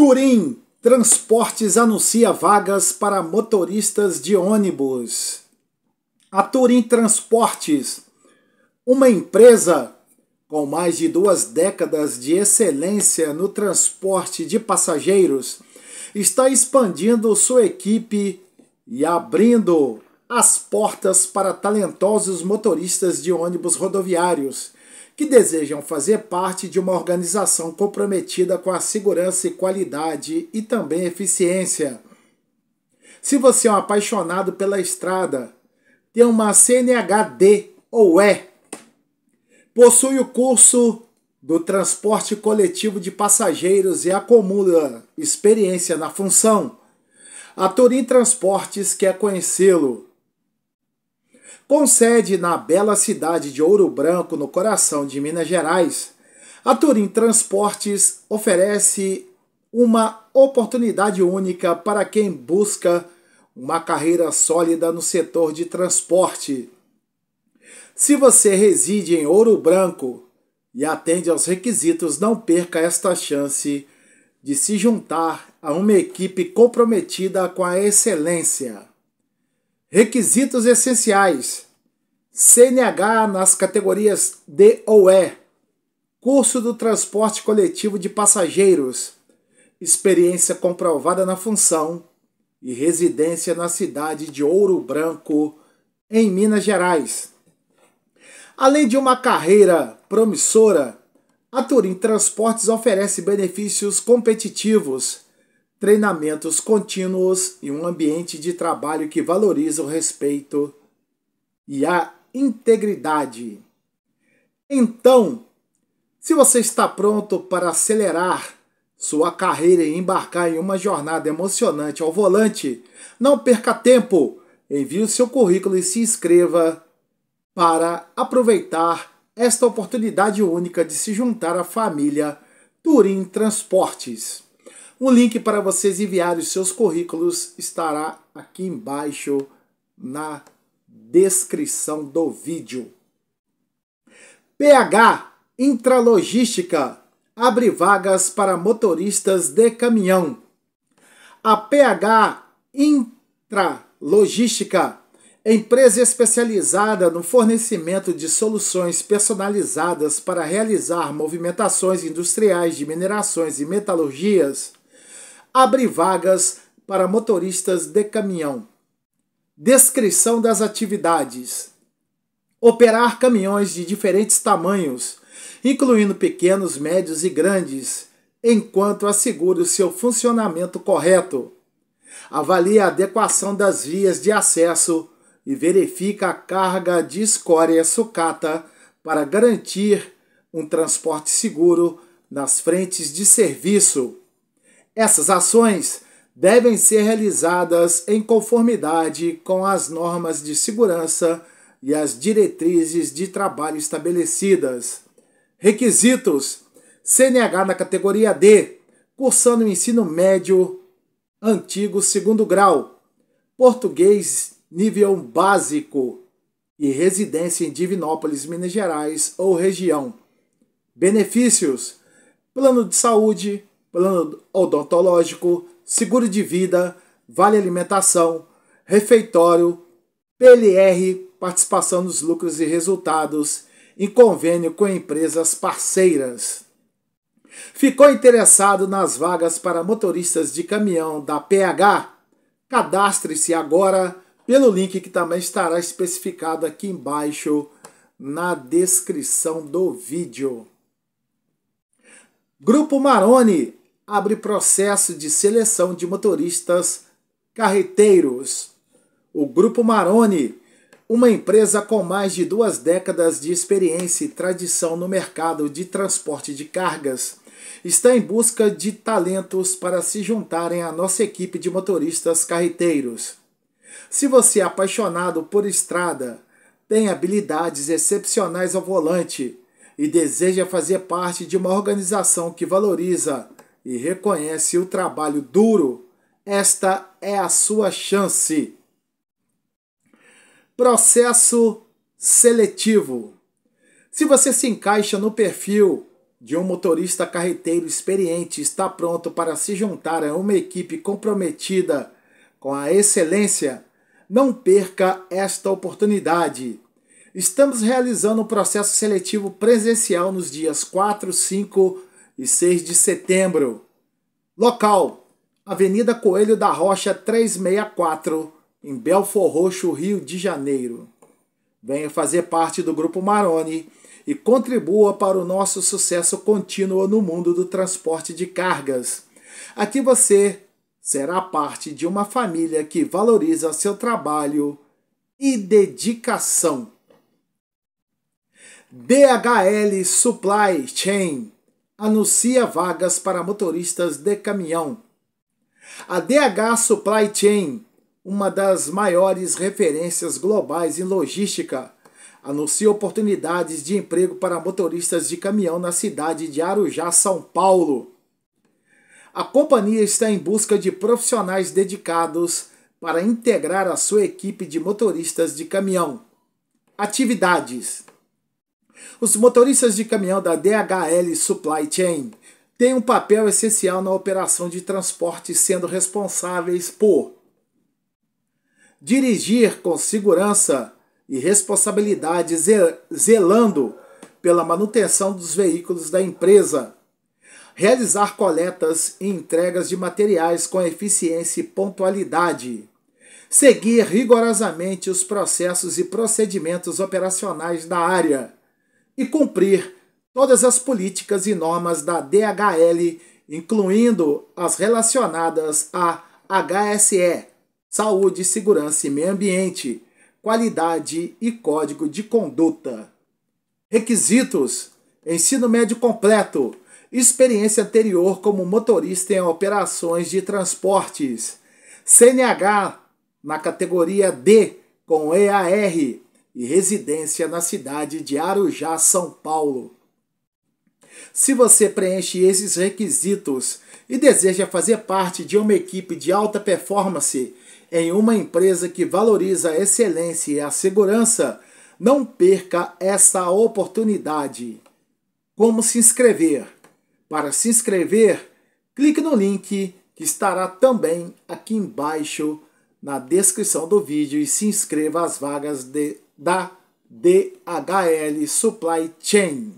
Turim, Transportes anuncia vagas para motoristas de ônibus. A Turim Transportes, uma empresa com mais de duas décadas de excelência no transporte de passageiros, está expandindo sua equipe e abrindo as portas para talentosos motoristas de ônibus rodoviários que desejam fazer parte de uma organização comprometida com a segurança e qualidade e também eficiência. Se você é um apaixonado pela estrada, tem uma CNHD ou é, possui o curso do transporte coletivo de passageiros e acumula experiência na função. A Turim Transportes quer conhecê-lo com sede na bela cidade de Ouro Branco, no coração de Minas Gerais, a Turim Transportes oferece uma oportunidade única para quem busca uma carreira sólida no setor de transporte. Se você reside em Ouro Branco e atende aos requisitos, não perca esta chance de se juntar a uma equipe comprometida com a excelência. Requisitos essenciais: CNH nas categorias D ou E, curso do transporte coletivo de passageiros, experiência comprovada na função e residência na cidade de Ouro Branco, em Minas Gerais. Além de uma carreira promissora, a Turim Transportes oferece benefícios competitivos treinamentos contínuos e um ambiente de trabalho que valoriza o respeito e a integridade. Então, se você está pronto para acelerar sua carreira e embarcar em uma jornada emocionante ao volante, não perca tempo. Envie o seu currículo e se inscreva para aproveitar esta oportunidade única de se juntar à família Turim Transportes. O link para vocês enviarem os seus currículos estará aqui embaixo na descrição do vídeo. PH Intralogística abre vagas para motoristas de caminhão. A PH Intralogística, empresa especializada no fornecimento de soluções personalizadas para realizar movimentações industriais de minerações e metalurgias, abre vagas para motoristas de caminhão. Descrição das atividades: operar caminhões de diferentes tamanhos, incluindo pequenos, médios e grandes, enquanto assegura o seu funcionamento correto. Avalie a adequação das vias de acesso e verifica a carga de escória sucata para garantir um transporte seguro nas frentes de serviço. Essas ações devem ser realizadas em conformidade com as normas de segurança e as diretrizes de trabalho estabelecidas. Requisitos: CNH na categoria D, cursando o ensino médio antigo segundo grau, português nível básico e residência em Divinópolis, Minas Gerais ou região. Benefícios: plano de saúde, plano odontológico, seguro de vida, vale alimentação, refeitório, PLR, participação nos lucros e resultados, em convênio com empresas parceiras. Ficou interessado nas vagas para motoristas de caminhão da PH? Cadastre-se agora pelo link que também estará especificado aqui embaixo na descrição do vídeo. Grupo Maroni, abre processo de seleção de motoristas carreteiros. O Grupo Maroni, uma empresa com mais de duas décadas de experiência e tradição no mercado de transporte de cargas, está em busca de talentos para se juntarem à nossa equipe de motoristas carreteiros. Se você é apaixonado por estrada, tem habilidades excepcionais ao volante e deseja fazer parte de uma organização que valoriza e reconhece o trabalho duro, esta é a sua chance. Processo seletivo. Se você se encaixa no perfil de um motorista carreteiro experiente, está pronto para se juntar a uma equipe comprometida com a excelência, não perca esta oportunidade. Estamos realizando um processo seletivo presencial nos dias 4, 5 e 6 de setembro. Local: Avenida Coelho da Rocha 364, em Belfor Roxo, Rio de Janeiro. Venha fazer parte do Grupo Maroni e contribua para o nosso sucesso contínuo no mundo do transporte de cargas. Aqui você será parte de uma família que valoriza seu trabalho e dedicação. DHL Supply Chain anuncia vagas para motoristas de caminhão. A DH Supply Chain, uma das maiores referências globais em logística, anuncia oportunidades de emprego para motoristas de caminhão na cidade de Arujá, São Paulo. A companhia está em busca de profissionais dedicados para integrar a sua equipe de motoristas de caminhão. Atividades: os motoristas de caminhão da DHL Supply Chain têm um papel essencial na operação de transporte, sendo responsáveis por dirigir com segurança e responsabilidade, zelando pela manutenção dos veículos da empresa, realizar coletas e entregas de materiais com eficiência e pontualidade, seguir rigorosamente os processos e procedimentos operacionais da área e cumprir todas as políticas e normas da DHL, incluindo as relacionadas a HSE, Saúde, Segurança e Meio Ambiente, Qualidade e Código de Conduta. Requisitos: ensino médio completo, experiência anterior como motorista em operações de transportes, CNH na categoria D com EAR e residência na cidade de Arujá, São Paulo. Se você preenche esses requisitos e deseja fazer parte de uma equipe de alta performance em uma empresa que valoriza a excelência e a segurança, não perca esta oportunidade. Como se inscrever? Para se inscrever, clique no link que estará também aqui embaixo na descrição do vídeo e se inscreva às vagas de da DHL Supply Chain.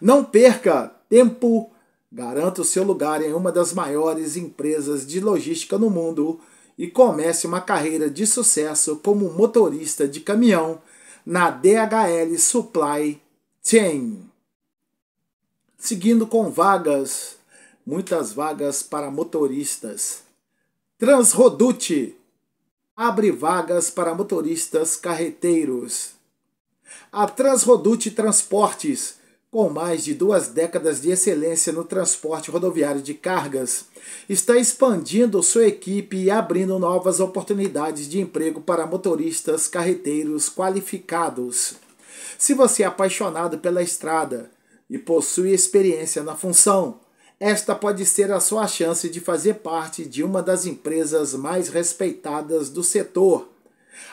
Não perca tempo, garanta o seu lugar em uma das maiores empresas de logística no mundo e comece uma carreira de sucesso como motorista de caminhão na DHL Supply Chain. Seguindo com vagas, muitas vagas para motoristas. Transrodute abre vagas para motoristas carreteiros. A Transrodute Transportes, com mais de duas décadas de excelência no transporte rodoviário de cargas, está expandindo sua equipe e abrindo novas oportunidades de emprego para motoristas carreteiros qualificados. Se você é apaixonado pela estrada e possui experiência na função, esta pode ser a sua chance de fazer parte de uma das empresas mais respeitadas do setor.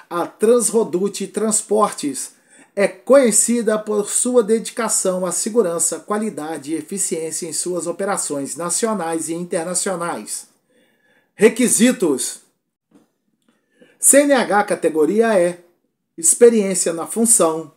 A Transrodute Transportes é conhecida por sua dedicação à segurança, qualidade e eficiência em suas operações nacionais e internacionais. Requisitos: CNH categoria E, experiência na função,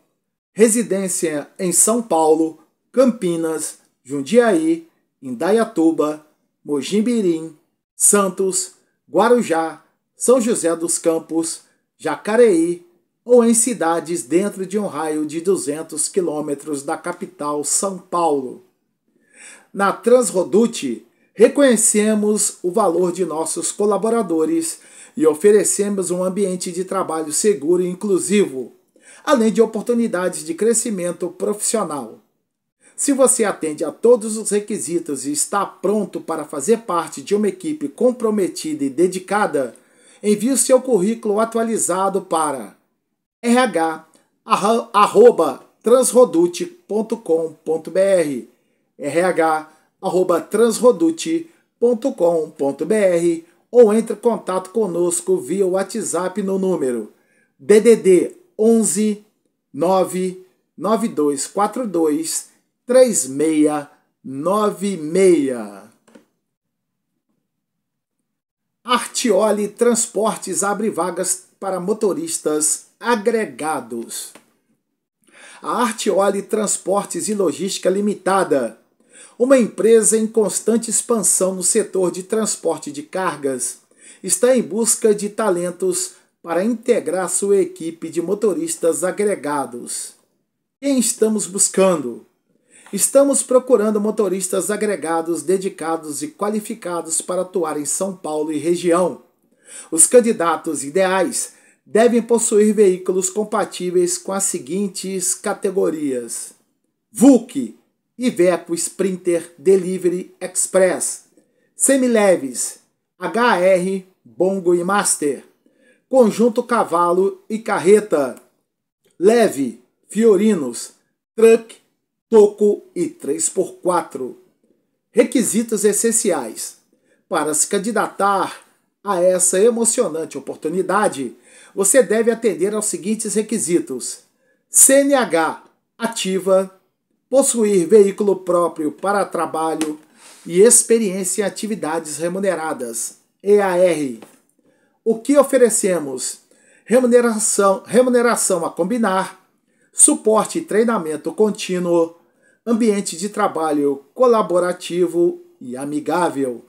residência em São Paulo, Campinas, Jundiaí, Indaiatuba, Mojimirim, Santos, Guarujá, São José dos Campos, Jacareí ou em cidades dentro de um raio de 200 quilômetros da capital São Paulo. Na Transrodute, reconhecemos o valor de nossos colaboradores e oferecemos um ambiente de trabalho seguro e inclusivo, além de oportunidades de crescimento profissional. Se você atende a todos os requisitos e está pronto para fazer parte de uma equipe comprometida e dedicada, envie o seu currículo atualizado para rh@transrodute.com.br rh@transrodute.com.br ou entre em contato conosco via WhatsApp no número DDD 11 99242 3696. Artioli Transportes abre vagas para motoristas agregados. A Artioli Transportes e Logística Limitada, uma empresa em constante expansão no setor de transporte de cargas, está em busca de talentos para integrar sua equipe de motoristas agregados. Quem estamos buscando? Estamos procurando motoristas agregados, dedicados e qualificados para atuar em São Paulo e região. Os candidatos ideais devem possuir veículos compatíveis com as seguintes categorias: VUC, Iveco Sprinter Delivery Express, Semileves, HR, Bongo e Master, Conjunto Cavalo e Carreta, Leve, Fiorinos, Truck toco e 3x4. Requisitos essenciais. Para se candidatar a essa emocionante oportunidade, você deve atender aos seguintes requisitos: CNH ativa, possuir veículo próprio para trabalho e experiência em atividades remuneradas. EAR. O que oferecemos? Remuneração, remuneração a combinar, suporte e treinamento contínuo ambiente de trabalho colaborativo e amigável.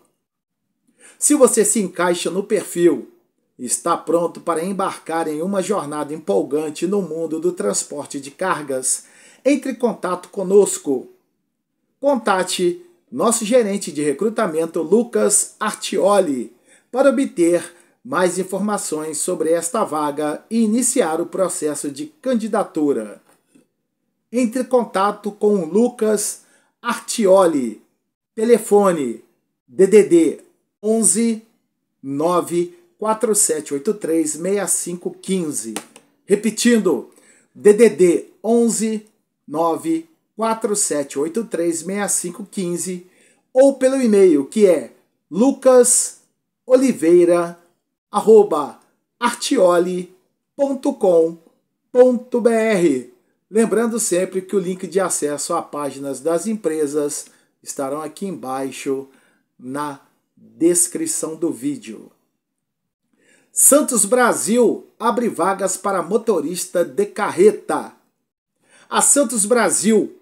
Se você se encaixa no perfil, está pronto para embarcar em uma jornada empolgante no mundo do transporte de cargas, entre em contato conosco. Contate nosso gerente de recrutamento Lucas Artioli para obter mais informações sobre esta vaga e iniciar o processo de candidatura entre em contato com o Lucas Artioli. Telefone DDD 11 94783 Repetindo, DDD 11 94783 ou pelo e-mail que é arroba artioli.com.br Lembrando sempre que o link de acesso a páginas das empresas estarão aqui embaixo na descrição do vídeo. Santos Brasil abre vagas para motorista de carreta. A Santos Brasil,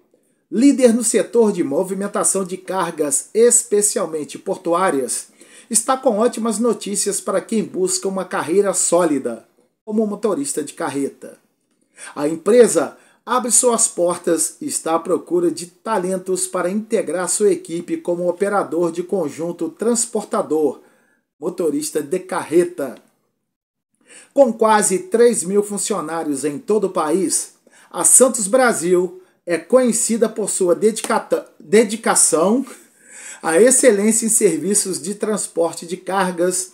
líder no setor de movimentação de cargas, especialmente portuárias, está com ótimas notícias para quem busca uma carreira sólida como motorista de carreta. A empresa abre suas portas e está à procura de talentos para integrar sua equipe como operador de conjunto transportador, motorista de carreta. Com quase 3 mil funcionários em todo o país, a Santos Brasil é conhecida por sua dedicação à excelência em serviços de transporte de cargas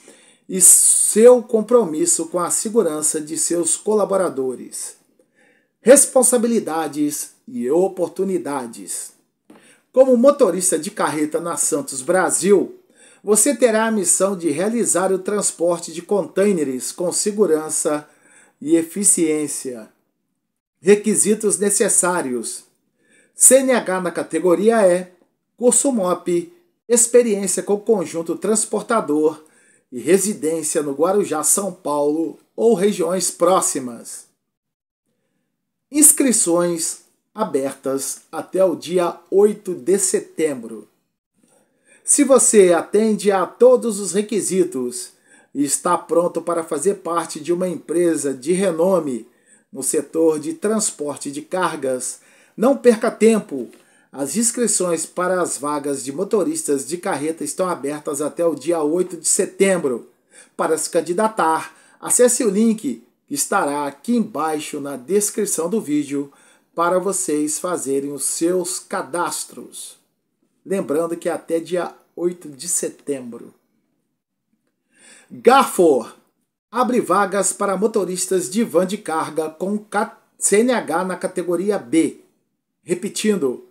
e seu compromisso com a segurança de seus colaboradores responsabilidades e oportunidades. Como motorista de carreta na Santos Brasil, você terá a missão de realizar o transporte de contêineres com segurança e eficiência. Requisitos necessários: CNH na categoria E, curso MOP, experiência com conjunto transportador e residência no Guarujá, São Paulo ou regiões próximas. Inscrições abertas até o dia 8 de setembro. Se você atende a todos os requisitos e está pronto para fazer parte de uma empresa de renome no setor de transporte de cargas, não perca tempo. As inscrições para as vagas de motoristas de carreta estão abertas até o dia 8 de setembro. Para se candidatar, acesse o link estará aqui embaixo na descrição do vídeo para vocês fazerem os seus cadastros. Lembrando que é até dia 8 de setembro. Garfor abre vagas para motoristas de van de carga com CNH na categoria B. Repetindo,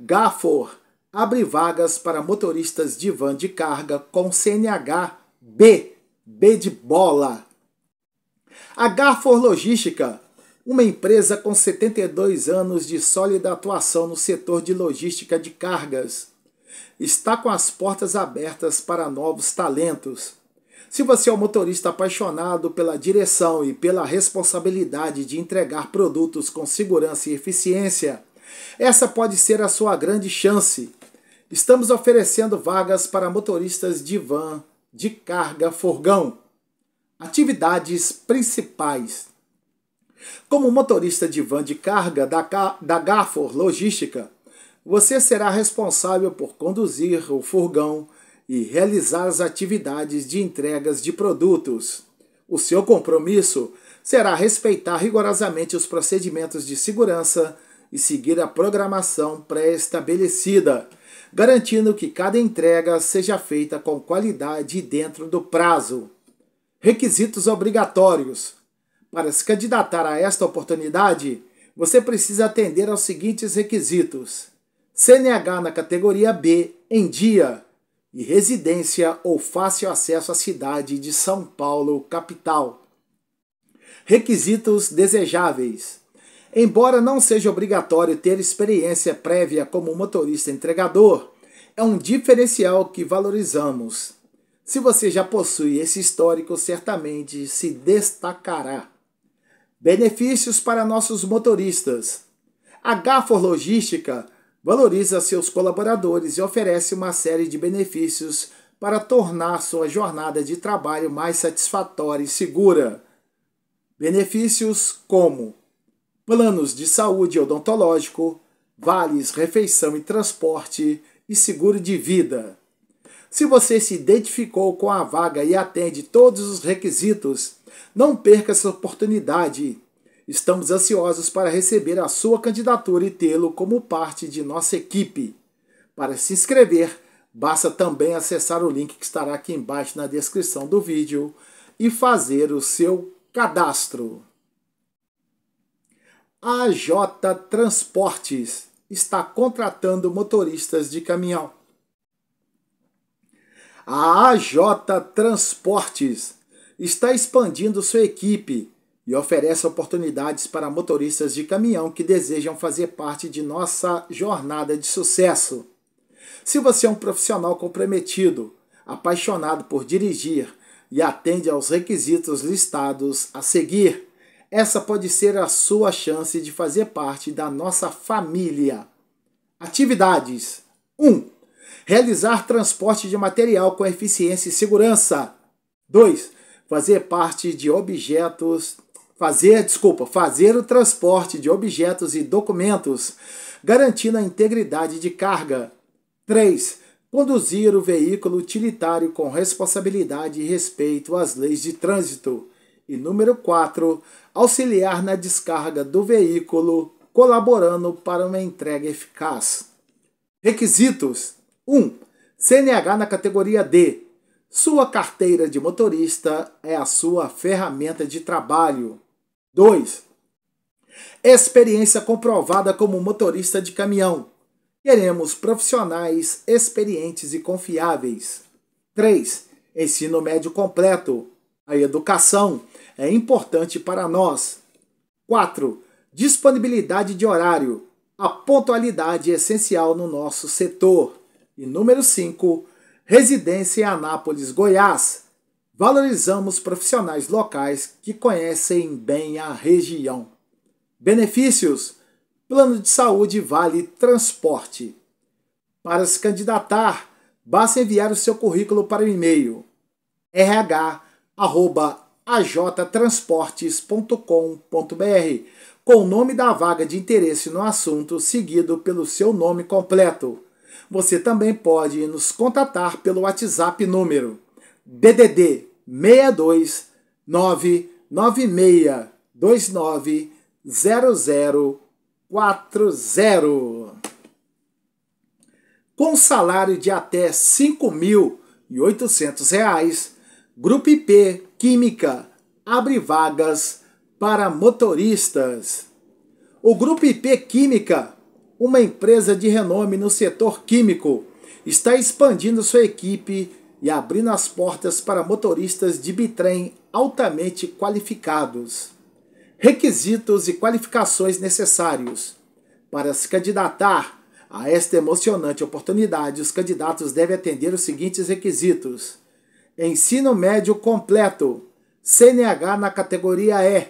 Garfor abre vagas para motoristas de van de carga com CNH B, B de bola, a Garfor Logística, uma empresa com 72 anos de sólida atuação no setor de logística de cargas, está com as portas abertas para novos talentos. Se você é um motorista apaixonado pela direção e pela responsabilidade de entregar produtos com segurança e eficiência, essa pode ser a sua grande chance. Estamos oferecendo vagas para motoristas de van, de carga, forgão atividades principais. Como motorista de van de carga da, da Gafor Logística, você será responsável por conduzir o furgão e realizar as atividades de entregas de produtos. O seu compromisso será respeitar rigorosamente os procedimentos de segurança e seguir a programação pré-estabelecida, garantindo que cada entrega seja feita com qualidade e dentro do prazo. Requisitos obrigatórios. Para se candidatar a esta oportunidade, você precisa atender aos seguintes requisitos: CNH na categoria B em dia e residência ou fácil acesso à cidade de São Paulo, capital. Requisitos desejáveis. Embora não seja obrigatório ter experiência prévia como motorista entregador, é um diferencial que valorizamos. Se você já possui esse histórico, certamente se destacará. Benefícios para nossos motoristas. A Gafor Logística valoriza seus colaboradores e oferece uma série de benefícios para tornar sua jornada de trabalho mais satisfatória e segura. Benefícios como planos de saúde odontológico, vales refeição e transporte e seguro de vida. Se você se identificou com a vaga e atende todos os requisitos, não perca essa oportunidade. Estamos ansiosos para receber a sua candidatura e tê-lo como parte de nossa equipe. Para se inscrever, basta também acessar o link que estará aqui embaixo na descrição do vídeo e fazer o seu cadastro. A J Transportes está contratando motoristas de caminhão. A AJ Transportes está expandindo sua equipe e oferece oportunidades para motoristas de caminhão que desejam fazer parte de nossa jornada de sucesso. Se você é um profissional comprometido, apaixonado por dirigir e atende aos requisitos listados a seguir, essa pode ser a sua chance de fazer parte da nossa família. Atividades 1. Um, realizar transporte de material com eficiência e segurança. 2. Fazer parte de objetos, fazer, desculpa, fazer o transporte de objetos e documentos, garantindo a integridade de carga. 3. Conduzir o veículo utilitário com responsabilidade e respeito às leis de trânsito. E número 4, auxiliar na descarga do veículo, colaborando para uma entrega eficaz. Requisitos: 1. CNH na categoria D. Sua carteira de motorista é a sua ferramenta de trabalho. 2. Experiência comprovada como motorista de caminhão. Queremos profissionais experientes e confiáveis. 3. Ensino médio completo. A educação é importante para nós. 4. Disponibilidade de horário. A pontualidade é essencial no nosso setor. E número 5, residência em Anápolis, Goiás. Valorizamos profissionais locais que conhecem bem a região. Benefícios: plano de saúde vale transporte. Para se candidatar, basta enviar o seu currículo para o e-mail rh@ajtransportes.com.br com o nome da vaga de interesse no assunto seguido pelo seu nome completo. Você também pode nos contatar pelo WhatsApp número DDD 62 99629 Com salário de até R$ 5.800, Grupo IP Química abre vagas para motoristas. O Grupo IP Química uma empresa de renome no setor químico, está expandindo sua equipe e abrindo as portas para motoristas de bitrem altamente qualificados. Requisitos e qualificações necessários. Para se candidatar a esta emocionante oportunidade, os candidatos devem atender os seguintes requisitos: ensino médio completo, CNH na categoria E,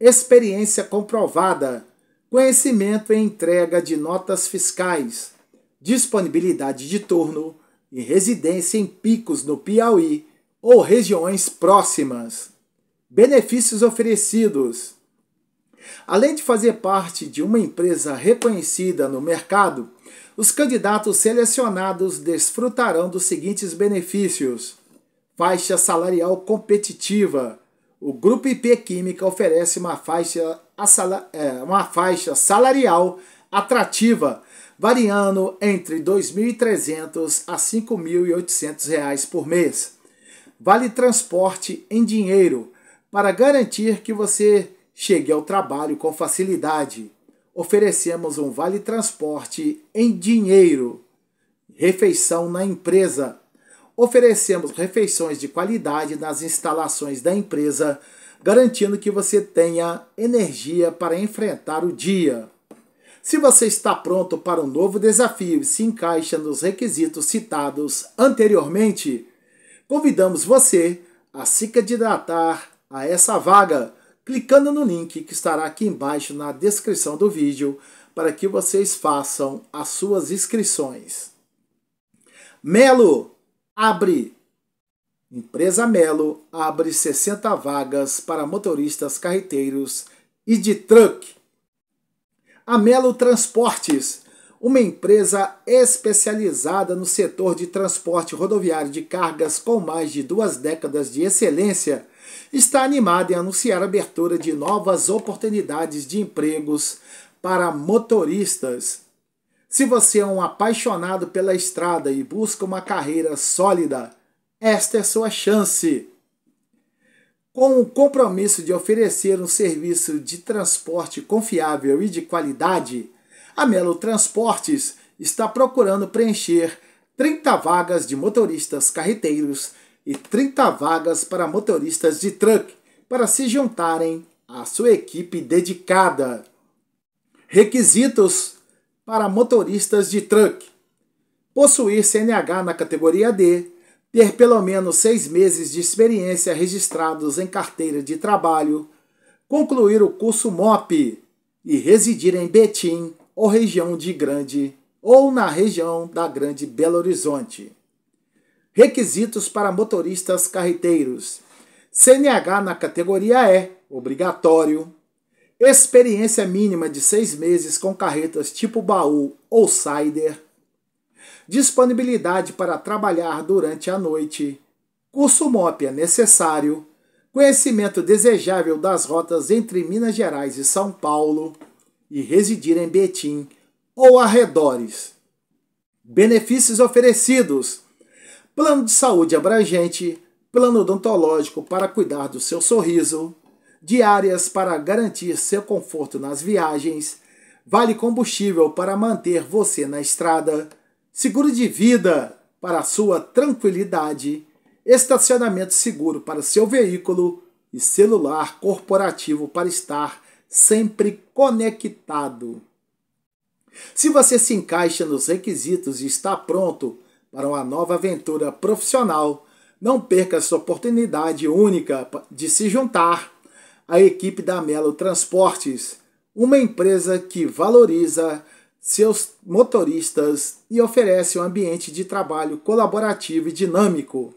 experiência comprovada conhecimento e entrega de notas fiscais, disponibilidade de turno e residência em picos no Piauí ou regiões próximas. Benefícios oferecidos. Além de fazer parte de uma empresa reconhecida no mercado, os candidatos selecionados desfrutarão dos seguintes benefícios: faixa salarial competitiva. O Grupo IP Química oferece uma faixa sala, é, uma faixa salarial atrativa, variando entre R$ 2.300 a R$ 5.800 por mês. Vale transporte em dinheiro, para garantir que você chegue ao trabalho com facilidade. Oferecemos um vale transporte em dinheiro, refeição na empresa. Oferecemos refeições de qualidade nas instalações da empresa garantindo que você tenha energia para enfrentar o dia. Se você está pronto para um novo desafio e se encaixa nos requisitos citados anteriormente, convidamos você a se candidatar a essa vaga clicando no link que estará aqui embaixo na descrição do vídeo para que vocês façam as suas inscrições. Melo abre Empresa Melo abre 60 vagas para motoristas carreteiros e de truck. A Melo Transportes, uma empresa especializada no setor de transporte rodoviário de cargas com mais de duas décadas de excelência, está animada em anunciar a abertura de novas oportunidades de empregos para motoristas. Se você é um apaixonado pela estrada e busca uma carreira sólida, esta é sua chance. Com o compromisso de oferecer um serviço de transporte confiável e de qualidade, a Melo Transportes está procurando preencher 30 vagas de motoristas carreteiros e 30 vagas para motoristas de truck para se juntarem à sua equipe dedicada. Requisitos para motoristas de truck: possuir CNH na categoria D ter pelo menos seis meses de experiência registrados em carteira de trabalho, concluir o curso MOP e residir em Betim ou região de Grande ou na região da Grande Belo Horizonte. Requisitos para motoristas carreteiros: CNH na categoria E, obrigatório. Experiência mínima de seis meses com carretas tipo baú ou Sider, disponibilidade para trabalhar durante a noite, curso MOP é necessário, conhecimento desejável das rotas entre Minas Gerais e São Paulo e residir em Betim ou arredores. Benefícios oferecidos: plano de saúde abrangente, plano odontológico para cuidar do seu sorriso, diárias para garantir seu conforto nas viagens, vale combustível para manter você na estrada seguro de vida para sua tranquilidade, estacionamento seguro para seu veículo e celular corporativo para estar sempre conectado. Se você se encaixa nos requisitos e está pronto para uma nova aventura profissional, não perca essa oportunidade única de se juntar à equipe da Melo Transportes, uma empresa que valoriza seus motoristas e oferece um ambiente de trabalho colaborativo e dinâmico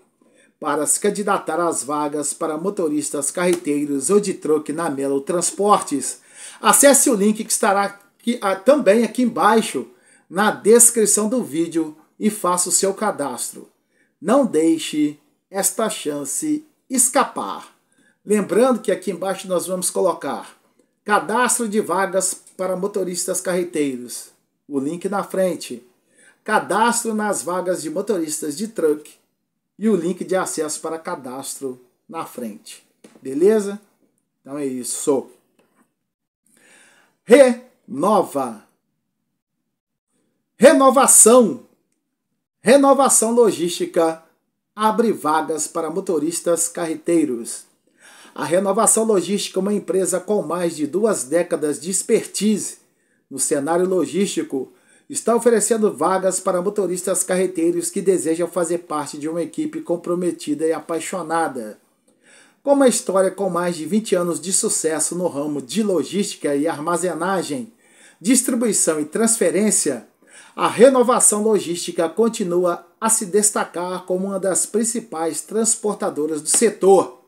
para se candidatar às vagas para motoristas carreteiros ou de troque na Melo Transportes. Acesse o link que estará aqui, ah, também aqui embaixo na descrição do vídeo e faça o seu cadastro. Não deixe esta chance escapar. Lembrando que aqui embaixo nós vamos colocar cadastro de vagas para motoristas carreteiros o link na frente, cadastro nas vagas de motoristas de truck e o link de acesso para cadastro na frente. Beleza? Então é isso. Renova. Renovação. Renovação logística abre vagas para motoristas carreteiros. A Renovação Logística é uma empresa com mais de duas décadas de expertise no cenário logístico, está oferecendo vagas para motoristas carreteiros que desejam fazer parte de uma equipe comprometida e apaixonada. Com uma história com mais de 20 anos de sucesso no ramo de logística e armazenagem, distribuição e transferência, a renovação logística continua a se destacar como uma das principais transportadoras do setor.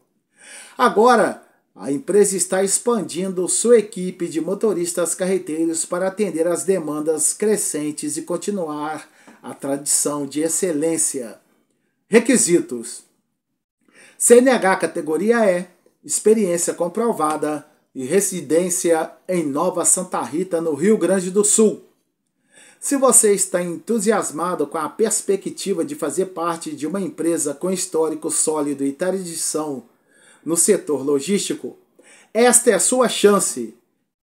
Agora, a empresa está expandindo sua equipe de motoristas carreteiros para atender às demandas crescentes e continuar a tradição de excelência. Requisitos: CNH categoria E, experiência comprovada e residência em Nova Santa Rita, no Rio Grande do Sul. Se você está entusiasmado com a perspectiva de fazer parte de uma empresa com histórico sólido e tradição no setor logístico. Esta é a sua chance.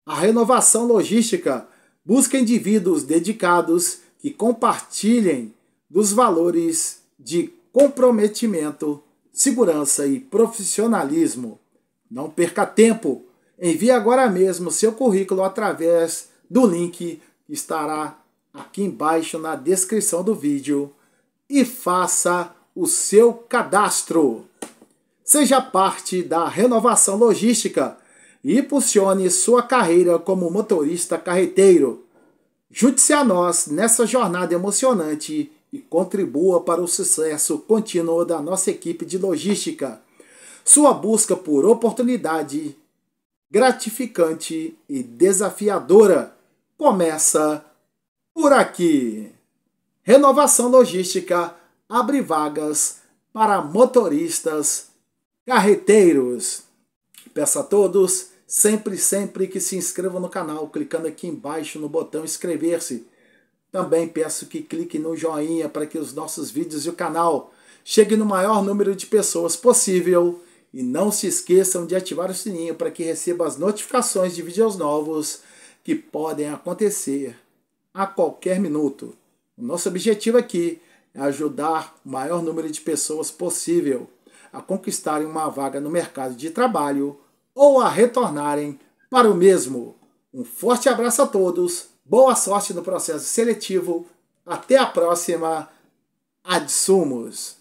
A renovação logística busca indivíduos dedicados que compartilhem dos valores de comprometimento, segurança e profissionalismo. Não perca tempo. Envie agora mesmo seu currículo através do link que estará aqui embaixo na descrição do vídeo e faça o seu cadastro. Seja parte da renovação logística e impulsione sua carreira como motorista carreteiro. Junte-se a nós nessa jornada emocionante e contribua para o sucesso contínuo da nossa equipe de logística. Sua busca por oportunidade gratificante e desafiadora começa por aqui. Renovação Logística abre vagas para motoristas Carreteiros, peço a todos sempre, sempre que se inscrevam no canal, clicando aqui embaixo no botão inscrever-se. Também peço que clique no joinha para que os nossos vídeos e o canal cheguem no maior número de pessoas possível. E não se esqueçam de ativar o sininho para que receba as notificações de vídeos novos que podem acontecer a qualquer minuto. O nosso objetivo aqui é ajudar o maior número de pessoas possível a conquistarem uma vaga no mercado de trabalho ou a retornarem para o mesmo. Um forte abraço a todos, boa sorte no processo seletivo, até a próxima. Adsumos!